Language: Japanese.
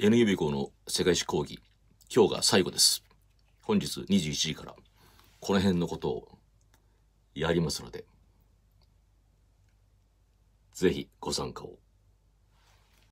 N 予備校の世界史講義、今日が最後です。本日21時から、この辺のことをやりますので、ぜひご参加を。